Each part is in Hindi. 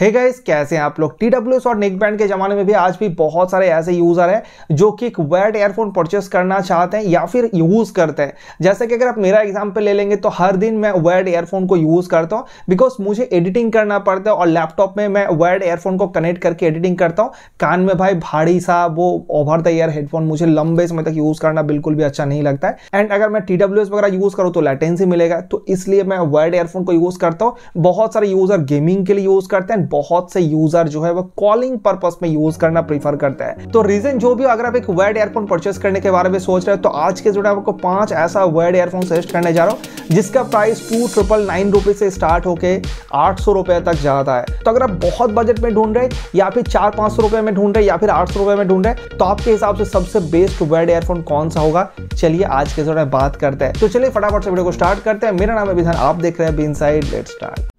हे hey गाइस कैसे हैं आप लोग टी डब्ल्यू एस और नेक बैंड के ज़माने में भी आज भी बहुत सारे ऐसे यूज़र हैं जो कि एक वेट एयरफोन परचेस करना चाहते हैं या फिर यूज़ करते हैं जैसे कि अगर आप मेरा एग्जांपल ले लेंगे तो हर दिन मैं वर्ड एयरफोन को यूज़ करता हूँ बिकॉज मुझे एडिटिंग करना पड़ता है और लैपटॉप में मैं वर्ड एयरफोन को कनेक्ट करके एडिटिंग करता हूँ कान में भाई भारी सा वो ओवर द ईयर हेडफोन मुझे लंबे समय तक यूज़ करना बिल्कुल भी अच्छा नहीं लगता है एंड अगर मैं टी डब्ल्यू एस वगैरह यूज़ करूँ तो लेटेंसी मिलेगा तो इसलिए मैं वर्ड एयरफोन को यूज़ करता हूँ बहुत सारे यूज़र गेमिंग के लिए यूज़ करते हैं बहुत से यूजर जो है वो कॉलिंग पर्पज में यूज करना प्रीफर करते हैं तो रीजन जो भी अगर आप एक वर्ड एयरफोन परचेस करने के बारे में सोच रहे हो तो आज के जुड़े आपको पांच ऐसा वर्ड एयरफोन सजेस्ट करने जा रहा हूं जिसका price two triple nine rupees से स्टार्ट होकर आठ सौ रुपए तक जाता है तो अगर आप बहुत बजट में ढूंढ रहे या फिर चार पांच सौ रुपए में ढूंढ रहे या फिर आठ सौ रुपए में ढूंढ रहे तो आपके हिसाब से सबसे बेस्ट वर्ड एयरफोन कौन सा होगा चलिए आज के जोड़े बात करते हैं तो चलिए फटाफट से वीडियो को स्टार्ट करते हैं मेरा नाम है विधान आप देख रहे हैं be inside let start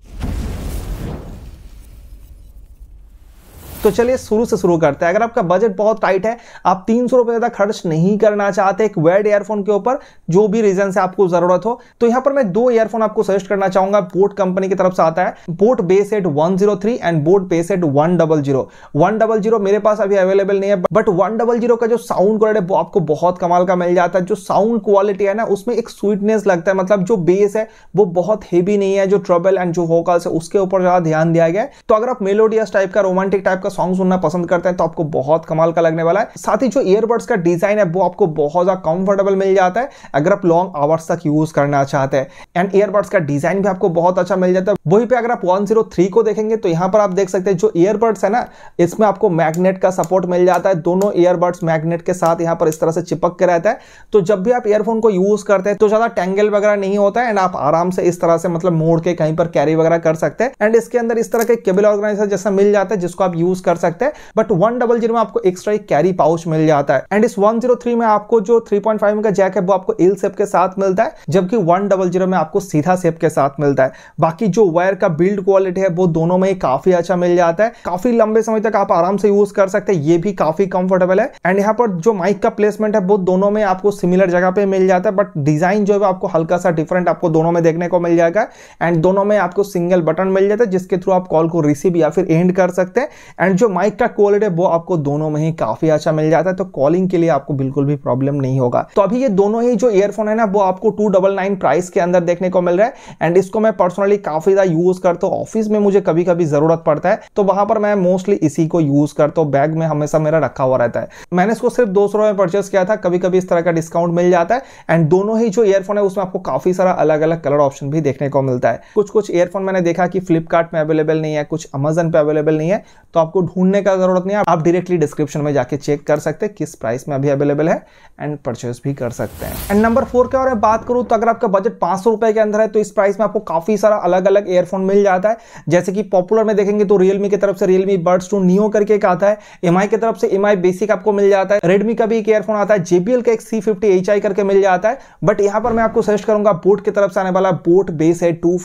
तो चलिए शुरू से शुरू करते हैं अगर आपका बजट बहुत टाइट है आप तीन सौ ज़्यादा खर्च नहीं करना चाहते एक वेड एयरफोन के ऊपर जो भी रीजन से आपको ज़रूरत हो तो यहाँ पर मैं दो एयरफोन आपको सजेस्ट करना चाहूंगा बोट कंपनी की तरफ से आता है boAt bass eight one and boAt bass eight one double मेरे पास अभी अवेलेबल नहीं है बट वन का जो साउंड क्वालिटी है आपको बहुत कमाल का मिल जाता है जो साउंड क्वालिटी है ना उसमें एक स्वीटनेस लगता है मतलब जो बेस है वो बहुत हेवी नहीं है जो ट्रबल एंड जो वोकल्स है उसके ऊपर ज़्यादा ध्यान दिया गया है तो अगर आप मेलोडियस टाइप का रोमांटिक टाइप का सॉन्ग सुनना पसंद करते हैं तो आपको बहुत कमाल का लगने वाला है साथ ही जो ईयरबड्स का डिजाइन है वो आपको बहुत ज्यादा कंफर्टेबल मिल जाता है अगर आप लॉन्ग आवर्स तक यूज करना चाहते हैं एंड ईयरबड्स का डिजाइन भी आपको बहुत अच्छा मिल जाता है वही पे अगर आप वन को देखेंगे तो यहाँ पर आप देख सकते हैं जो ईयरबड्स है ना इसमें आपको मैग्नेट का सपोर्ट मिल जाता है दोनों ईयरबड्स मैग्नेट के साथ यहाँ पर इस तरह से चिपक के रहता है तो जब भी आप ईयरफोन को यूज करते हैं तो ज्यादा टेंगल वगैरह नहीं होता है एंड आप आराम से इस तरह से मतलब मोड़ के कहीं पर कैरी वगैरह कर सकते हैं एंड इसके अंदर इस तरह के केबल ऑर्गेनाइजर जैसा मिल जाता है जिसको आप यूज कर सकते हैं बट वन डबल जीरो में आपको एक्स्ट्रा एक कैरी पाउच मिल जाता है एंड इस वन जीरो थ्री में आपको जो थ्री पॉइंट फाइव का जैक है वो आपको एल सेप के साथ मिलता है जबकि वन डबल जीरो में आपको सीधा सेप के साथ मिलता है बाकी जो वायर का बिल्ड क्वालिटी है वो दोनों में ही काफी अच्छा मिल जाता है काफी लंबे समय तक आप आराम से यूज कर सकते हैं ये भी काफी कंफर्टेबल है एंड यहाँ पर जो माइक का प्लेसमेंट है वो दोनों में आपको सिमिलर जगह पे मिल जाता है बट डिजाइन जो है आपको हल्का सा डिफरेंट आपको दोनों में देखने को मिल जाएगा एंड दोनों में आपको सिंगल बटन मिल जाता है जिसके थ्रू आप कॉल को रिसीव या फिर एंड कर सकते हैं एंड जो माइक का क्वालिटी है वो आपको दोनों में ही काफी अच्छा मिल जाता है तो कॉलिंग के लिए आपको बिल्कुल भी प्रॉब्लम नहीं होगा तो अभी ये दोनों ही जो ईयरफोन है ना वो आपको टू डबल नाइन प्राइस के अंदर देखने को मिल रहा है एंड इसको मैं पर्सनली काफी ज्यादा यूज करता हूँ ऑफिस में मुझे कभी कभी जरूरत पड़ता है तो वहां पर मैं मोस्टली इसी को यूज करता हूँ बैग में हमेशा मेरा रखा हुआ रहता है मैंने इसको सिर्फ दो सौ में परचेस किया था कभी कभी इस तरह का डिस्काउंट मिल जाता है एंड दोनों ही जो ईयरफोन है उसमें आपको काफी सारा अलग अलग कलर ऑप्शन भी देखने को मिलता है कुछ कुछ ईयरफोन मैंने देखा कि फ्लिपकार्ट में अवेलेबल नहीं है कुछ अमेजन पे अवेलेबल नहीं है तो आपको आपको ढूंढने का ज़रूरत नहीं है आप डायरेक्टली डिस्क्रिप्शन में जाके चेक कर सकते हैं किस प्राइस में अभी अवेलेबल है एंड परचेस भी कर सकते हैं एंड नंबर फोर के और बात करूं तो अगर आपका बजट पांच सौ के अंदर है तो इस प्राइस में आपको काफ़ी सारा अलग अलग एयरफोन मिल जाता है जैसे कि पॉपुलर में देखेंगे तो रियलमी की तरफ से रियलमी बर्ड्स टू नियो करके एक आता है एम की तरफ से एम बेसिक आपको मिल जाता है रेडमी का भी एक एयरफोन आता है जेबीएल का एक सी फिफ्टी करके मिल जाता है बट यहाँ पर मैं आपको सजेस्ट करूंगा बोट की तरफ से आने वाला बोट बेस है टू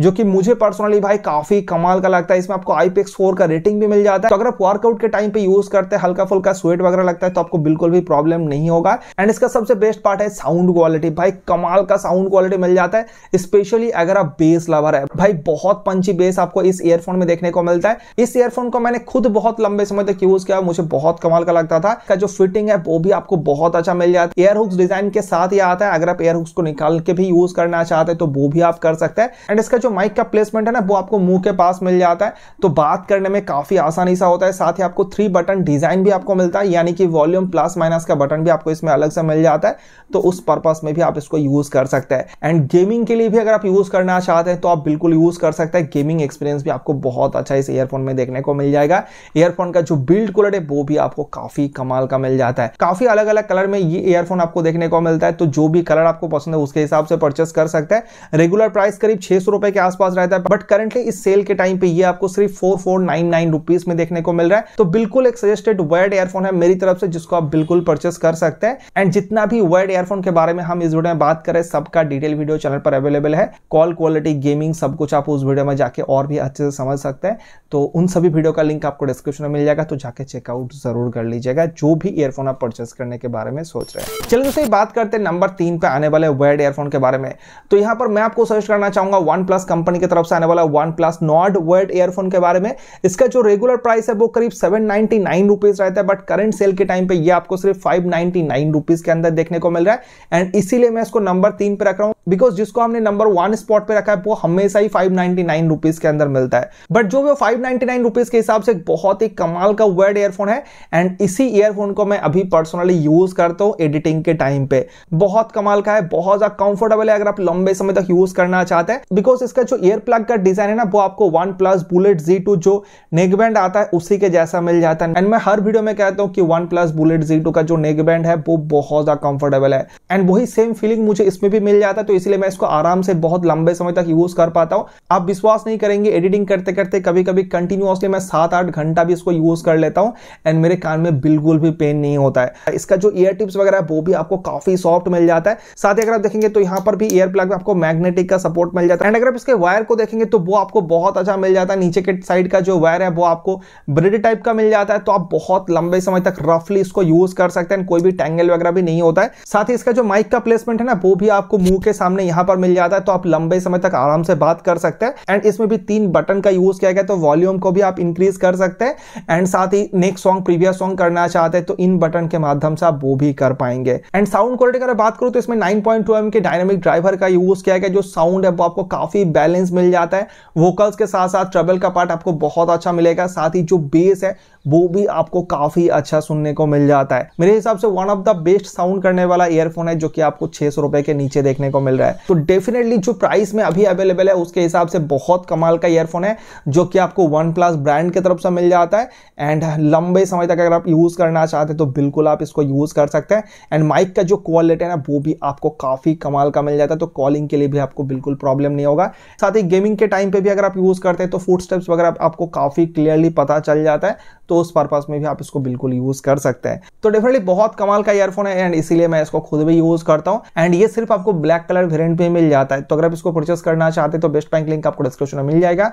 जो कि मुझे पर्सनली भाई काफ़ी कमाल का लगता है इसमें आपको आईपेक्स फोर का रेटिंग भी भी मिल जाता है तो अगर आप वर्कआउट के टाइम पे यूज करते हैं हल्का फुल्का स्वेट वगैरह लगता है तो आपको बिल्कुल भी प्रॉब्लम नहीं होगा एंड इसका सबसे बेस्ट पार्ट है साउंड क्वालिटी भाई कमाल का साउंड क्वालिटी मिल जाता है स्पेशली अगर आप बेस लवर है भाई बहुत पंची बेस आपको इस ईयरफोन में देखने को मिलता है इस ईयरफोन को मैंने खुद बहुत लंबे समय तक यूज किया मुझे बहुत कमाल का लगता था का जो फिटिंग है वो भी आपको बहुत अच्छा मिल जाता है एयर हुक्स डिजाइन के साथ ही आता है अगर आप एयर हुक्स को निकाल के भी यूज करना चाहते हैं तो वो भी आप कर सकते हैं एंड इसका जो माइक का प्लेसमेंट है ना वो आपको मुंह के पास मिल जाता है तो बात करने में काफी आसानी सा होता है साथ ही आपको थ्री बटन डिजाइन भी आपको मिलता है यानी कि वॉल्यूम प्लस माइनस का बटन भी आपको इसमें अलग से मिल जाता है तो उस पर्पज में भी आप इसको यूज कर सकते हैं एंड गेमिंग के लिए भी अगर आप यूज करना चाहते हैं तो आप बिल्कुल यूज कर सकते हैं गेमिंग एक्सपीरियंस भी आपको बहुत अच्छा इस एयरफोन में देखने को मिल जाएगा एयरफोन का जो बिल्ड कलर है वो भी आपको काफी कमाल का मिल जाता है काफी अलग अलग कलर में ये एयरफोन आपको देखने को मिलता है तो जो भी कलर आपको पसंद है उसके हिसाब से परचेस कर सकते हैं रेगुलर प्राइस करीब छह सौ रुपए के आसपास रहता है बट करंटली इस सेल के टाइम पे ये आपको सिर्फ four four nine nine rupees में देखने को मिल रहा है तो बिल्कुल एक सजेस्टेड वर्ड एयरफोन है मेरी तरफ से जिसको आप बिल्कुल परचेस कर सकते हैं एंड जितना भी वर्ड एयरफोन के बारे में हम इस वीडियो में बात करें सबका डिटेल वीडियो चैनल पर अवेलेबल है कॉल क्वालिटी गेमिंग सब कुछ आप उस वीडियो में जाके और भी अच्छे से समझ सकते हैं तो उन सभी वीडियो का लिंक आपको डिस्क्रिप्शन में मिल जाएगा तो जाके चेकआउट जरूर कर लीजिएगा जो भी एयरफोन आप परचेस करने के बारे में सोच रहे हैं चलिए दोस्तों बात करते हैं नंबर तीन पे आने वाले वर्ड एयरफोन के बारे में तो यहाँ पर मैं आपको सजेस्ट करना चाहूंगा वन प्लस कंपनी की तरफ से आने वाला OnePlus Nord wired earphone के बारे में इसका जो रेगुलर रेगुलर प्राइस है वो करीब सेवन नाइनटी नाइन रुपीज रहता है बट करंट सेल के टाइम पे ये आपको सिर्फ फाइव नाइनटी नाइन रुपीज के अंदर देखने को मिल रहा है एंड इसीलिए मैं इसको नंबर तीन पे रख रहा हूँ बिकॉज जिसको हमने नंबर वन स्पॉट पे रखा है वो हमेशा ही फाइव नाइनटी नाइन रुपीज के अंदर मिलता है बट जो वो फाइव नाइनटी नाइन रुपीज के हिसाब से बहुत ही कमाल का वर्ड एयरफोन है एंड इसी एयरफोन को मैं अभी पर्सनली यूज करता हूँ एडिटिंग के टाइम पे बहुत कमाल का है बहुत ज्यादा कंफर्टेबल है अगर आप लंबे समय तक यूज करना चाहते हैं बिकॉज इसका जो एयर प्लग का डिजाइन है ना वो आपको OnePlus bullet Z two जो नेगवे बैंड आता है उसी के जैसा मिल जाता है एंड मैं हर वीडियो में कहता हूँ कि वन प्लस बुलेट जी का जो नेक बैंड है वो बहुत ज्यादा कंफर्टेबल है एंड वही सेम फीलिंग मुझे इसमें भी मिल जाता है तो इसलिए मैं इसको आराम से बहुत लंबे समय तक यूज कर पाता हूँ आप विश्वास नहीं करेंगे एडिटिंग करते करते कभी कभी कंटिन्यूसली मैं सात आठ घंटा भी इसको यूज कर लेता हूँ एंड मेरे कान में बिल्कुल भी पेन नहीं होता है इसका जो ईयर टिप्स वगैरह है वो भी आपको काफी सॉफ्ट मिल जाता है साथ ही अगर आप देखेंगे तो यहाँ पर भी ईयर प्लग में आपको मैग्नेटिक का सपोर्ट मिल जाता है एंड अगर आप इसके वायर को देखेंगे तो वो आपको बहुत अच्छा मिल जाता है नीचे के साइड का जो वायर है वो आप आपको ब्रेड टाइप का मिल जाता है तो आप बहुत लंबे समय तक रफली इसको यूज कर सकते हैं कोई भी टैंगल वगैरह भी नहीं होता है साथ ही इसका जो माइक का प्लेसमेंट है ना वो भी आपको मुंह के सामने यहाँ पर मिल जाता है तो आप लंबे समय तक आराम से बात कर सकते हैं एंड इसमें भी तीन बटन का यूज किया गया तो वॉल्यूम को भी आप इंक्रीज कर सकते हैं एंड साथ ही नेक्स्ट सॉन्ग प्रीवियस सॉन्ग करना चाहते हैं तो इन बटन के माध्यम से आप वो भी कर पाएंगे एंड साउंड क्वालिटी अगर बात करूँ तो इसमें नाइन पॉइंट के डायनेमिक ड्राइवर का यूज किया गया जो साउंड है वो आपको काफी बैलेंस मिल जाता है वोकल्स के साथ साथ ट्रेबल का पार्ट आपको बहुत अच्छा मिलेगा जाएगा साथ ही जो बेस है वो भी आपको काफ़ी अच्छा सुनने को मिल जाता है मेरे हिसाब से one of the best sound करने वाला ईयरफोन है जो कि आपको छह सौ रुपए के नीचे देखने को मिल रहा है तो डेफिनेटली जो प्राइस में अभी अवेलेबल है उसके हिसाब से बहुत कमाल का ईयरफोन है जो कि आपको वन प्लस ब्रांड की तरफ से मिल जाता है एंड लंबे समय तक अगर आप यूज़ करना चाहते हैं तो बिल्कुल आप इसको यूज़ कर सकते हैं एंड माइक का जो क्वालिटी है ना वो भी आपको काफ़ी कमाल का मिल जाता है तो कॉलिंग के लिए भी आपको बिल्कुल प्रॉब्लम नहीं होगा साथ ही गेमिंग के टाइम पे भी अगर आप यूज़ करते हैं तो फूड स्टेप्स वगैरह आपको काफ़ी क्लियर क्लियरली पता चल जाता है तो उस पर्पज़ में भी आप इसको बिल्कुल यूज़ कर सकते हैं तो डेफिनेटली बहुत कमाल का ईयरफोन है एंड इसीलिए मैं इसको खुद भी यूज़ करता हूँ एंड ये सिर्फ आपको ब्लैक कलर वेरियंट में मिल जाता है तो अगर आप इसको परचेस करना चाहते हैं तो बेस्ट बैंक लिंक आपको डिस्क्रिप्शन में मिल जाएगा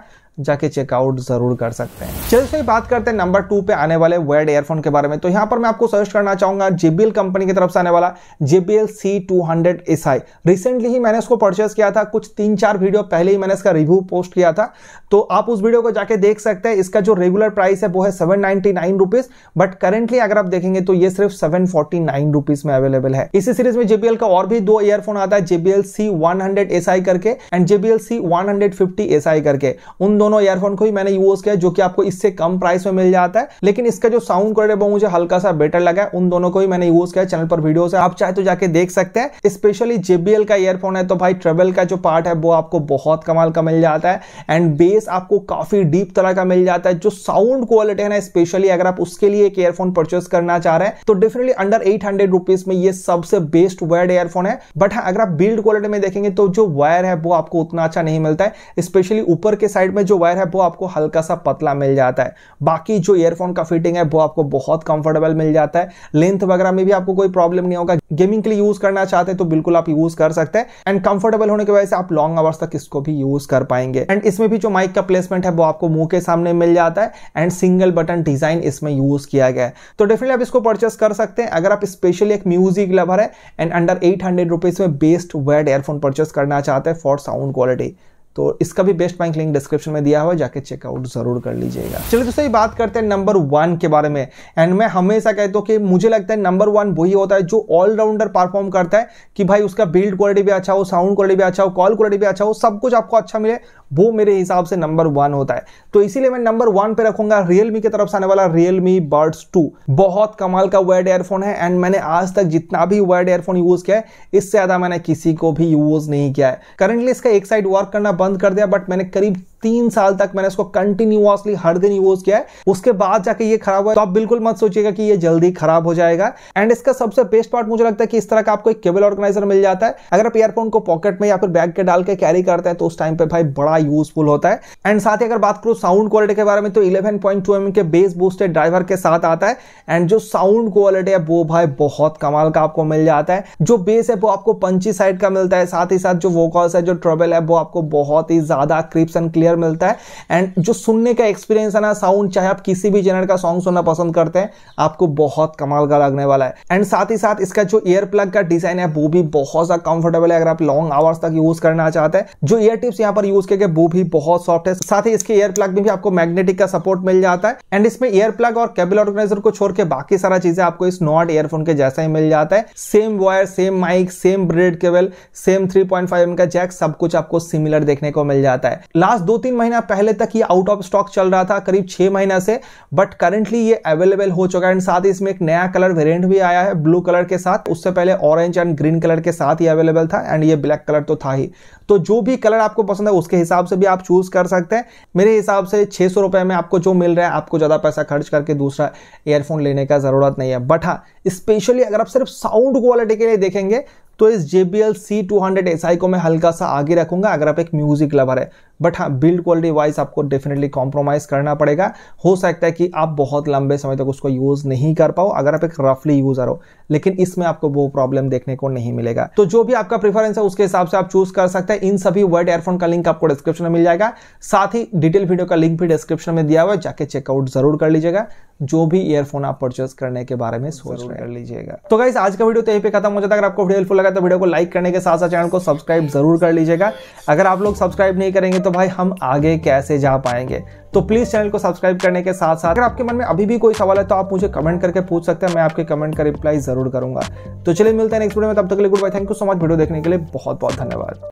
जाके चेकआउट जरूर कर सकते हैं चलिए इसमें बात करते हैं नंबर टू पे आने वाले वेड एयरफोन के बारे में तो यहाँ पर मैं आपको सजेस्ट करना चाहूंगा जेबीएल कंपनी की तरफ से आने वाला JBL C two hundred S I recently ही मैंने इसको परचेस किया था कुछ तीन चार वीडियो पहले ही मैंने इसका रिव्यू पोस्ट किया था तो आप उस वीडियो को जाके देख सकते हैं इसका जो रेगुलर प्राइस है वो है seven nine rupees but currently अगर आप देखेंगे तो ये सिर्फ सेवन फोर्टी नाइन रुपीज में अवेलेबल है इसी सीरीज में जेबीएल का और भी दो ईयरफोन आता है JBL C one hundred S I करके and JBL C one hundred fifty S I करके उन दोनों ईयरफोन को ही मैंने यूज किया जो कि आपको इससे कम प्राइस में मिल जाता है लेकिन इसका जो साउंड क्वालिटी है वो मुझे हल्का सा बेटर लगा है उन दोनों को ही मैंने यूज किया चैनल पर वीडियो है आप चाहे तो जाके देख सकते हैं स्पेशली जेबीएल का ईयरफोन है तो भाई ट्रेवल का जो पार्ट है वो आपको बहुत कमाल का मिल जाता है एंड बेस आपको काफी डीप तरह का मिल जाता है जो साउंड क्वालिटी है ना स्पेशली अगर आप उसके लिए एक एयरफोन परचेस करना चाह रहे हैं तो definitely under eight hundred rupees में ये सबसे बेस्ट वायर्ड एयरफोन है बट हाँ अगर आप बिल्ड क्वालिटी में देखेंगे तो जो वायर है वो आपको उतना अच्छा नहीं मिलता है स्पेशली ऊपर के साइड में जो वायर है वो आपको हल्का सा पतला मिल जाता है बाकी जो एयरफोन का फिटिंग है वो आपको बहुत कंफर्टेबल मिल जाता है लेंथ वगैरह में भी आपको कोई प्रॉब्लम नहीं होगा गेमिंग के लिए यूज करना चाहते हैं तो बिल्कुल आप यूज कर सकते हैं एंड कंफर्टेबल होने की वजह से आप लॉन्ग आवर्स तक इसको भी यूज कर पाएंगे एंड इसमें भी जो माइक का प्लेसमेंट है वो आपको मुंह के सामने मिल जाता है एंड सिंगल बटन डिज़ाइन इसमें यूज़ किया गया है तो डेफिनेटली आप इसको परचेस कर सकते हैं अगर आप स्पेशली एक म्यूजिक लवर है and under eight hundred rupees में बेस्ट वेड एयरफोन परचेस करना चाहते हैं फॉर साउंड क्वालिटी तो इसका भी बेस्ट बैंक लिंक डिस्क्रिप्शन में दिया हुआ जाके चेकआउट जरूर कर लीजिएगा चलिए दोस्तों ये बात करते हैं नंबर वन के बारे में एंड मैं हमेशा कहता हूँ कि मुझे लगता है नंबर वन वही होता है जो ऑलराउंडर परफॉर्म करता है कि भाई उसका बिल्ड क्वालिटी भी अच्छा हो साउंड क्वालिटी भी अच्छा हो कॉल क्वालिटी भी अच्छा हो सब कुछ आपको अच्छा मिले वो मेरे हिसाब से नंबर वन होता है तो इसीलिए मैं नंबर वन पे रखूंगा रियलमी की तरफ से आने वाला रियलमी बर्ड्स टू बहुत कमाल का वर्ड एयरफोन है एंड मैंने आज तक जितना भी वर्ड एयरफोन यूज किया है इससे ज्यादा मैंने किसी को भी यूज नहीं किया है करेंटली इसका एक साइड वर्क करना बंद कर दिया बट मैंने करीब तीन साल तक मैंने उसको कंटिन्यूसली हर दिन यूज किया है उसके बाद जाके ये खराब हुआ तो आप बिल्कुल मत सोचिएगा कि ये जल्दी खराब हो जाएगा एंड इसका सबसे बेस्ट पार्ट मुझे लगता है कि इस तरह का आपको एक केबल ऑर्गेनाइजर मिल जाता है अगर आप एयरफोन को पॉकेट में या फिर बैग के डाल के कैरी करते हैं तो उस टाइम पे भाई बड़ा यूजफुल होता है एंड साथ ही अगर बात करूँ साउंड क्वालिटी के बारे में तो इलेवन पॉइंट के बेस बूस्टेड ड्राइवर के साथ आता है एंड जो साउंड क्वालिटी है वो भाई बहुत कमाल का आपको मिल जाता है जो बेस है वो आपको पंची साइड का मिलता है साथ ही साथ जो वोकॉल्स है जो ट्रबल है वो आपको बहुत ही ज्यादा क्रिप्स एंड क्लियर प्लेयर मिलता है एंड जो सुनने का एक्सपीरियंस है ना साउंड चाहे आप किसी भी जनर का सॉन्ग सुनना पसंद करते हैं आपको बहुत कमाल का लगने वाला है एंड साथ ही साथ इसका जो ईयर प्लग का डिजाइन है वो भी बहुत ज्यादा कंफर्टेबल है अगर आप लॉन्ग आवर्स तक यूज करना चाहते हैं जो ईयर टिप्स यहाँ पर यूज किए गए वो भी बहुत सॉफ्ट है साथ ही इसके ईयर प्लग में भी आपको मैग्नेटिक का सपोर्ट मिल जाता है एंड इसमें ईयर प्लग और केबल ऑर्गेनाइजर को छोड़ के बाकी सारा चीजें आपको इस नॉट ईयरफोन के जैसा ही मिल जाता है same wire same mic same braided cable same three point five का जैक सब कुछ आपको सिमिलर देखने को मिल जाता है लास्ट दो तीन महीना पहले तक ये आउट ऑफ स्टॉक चल रहा था करीब छह महीना से बट करेंटली ये अवेलेबल हो चुका है एंड साथ ही इसमें एक नया कलर वेरियंट भी आया है ब्लू कलर के साथ उससे पहले ऑरेंज एंड ग्रीन कलर के साथ ही अवेलेबल था एंड ये ब्लैक कलर तो था ही तो जो भी कलर आपको पसंद है उसके हिसाब से भी आप चूज कर सकते हैं मेरे हिसाब से छह सौ रुपए में आपको जो मिल रहा है आपको ज़्यादा पैसा खर्च करके दूसरा ईयरफोन लेने का ज़रूरत नहीं है बट हाँ स्पेशली अगर आप सिर्फ साउंड क्वालिटी के लिए देखेंगे तो इस JBL C200 SI को मैं हल्का सा आगे रखूंगा अगर आप एक म्यूजिक लवर है बट हाँ बिल्ड क्वालिटी वाइज आपको डेफिनेटली कॉम्प्रोमाइज़ करना पड़ेगा हो सकता है कि आप बहुत लंबे समय तक उसको यूज़ नहीं कर पाओ अगर आप एक रफली यूज़र हो लेकिन इसमें आपको वो प्रॉब्लम देखने को नहीं मिलेगा तो जो भी आपका प्रेफरेंस है उसके हिसाब से आप चूज कर सकते हैं इन सभी वर्ड एयरफोन का लिंक आपको डिस्क्रिप्शन में मिल जाएगा साथ ही डिटेल वीडियो का लिंक भी डिस्क्रिप्शन में दिया हुआ है जाके चेकआउट जरूर कर लीजिएगा जो भी ईयरफोन आप परचेस करने के बारे में सोच रहे कर लीजिएगा तो गाइस आज का वीडियो तो यहीं पे खत्म हो जाता है अगर आपको वीडियो हेल्पफुल लगा तो वीडियो को लाइक करने के साथ साथ चैनल को सब्सक्राइब जरूर कर लीजिएगा अगर आप लोग सब्सक्राइब नहीं करेंगे तो भाई हम आगे कैसे जा पाएंगे तो प्लीज़ चैनल को सब्सक्राइब करने के साथ साथ अगर आपके मन में अभी भी कोई सवाल है तो आप मुझे कमेंट करके पूछ सकते हैं मैं आपके कमेंट का रिप्लाई जरूर करूंगा तो चलिए मिलते हैं नेक्स्ट वीडियो में तब तक के लिए goodbye thank you so much video देखने के लिए बहुत बहुत धन्यवाद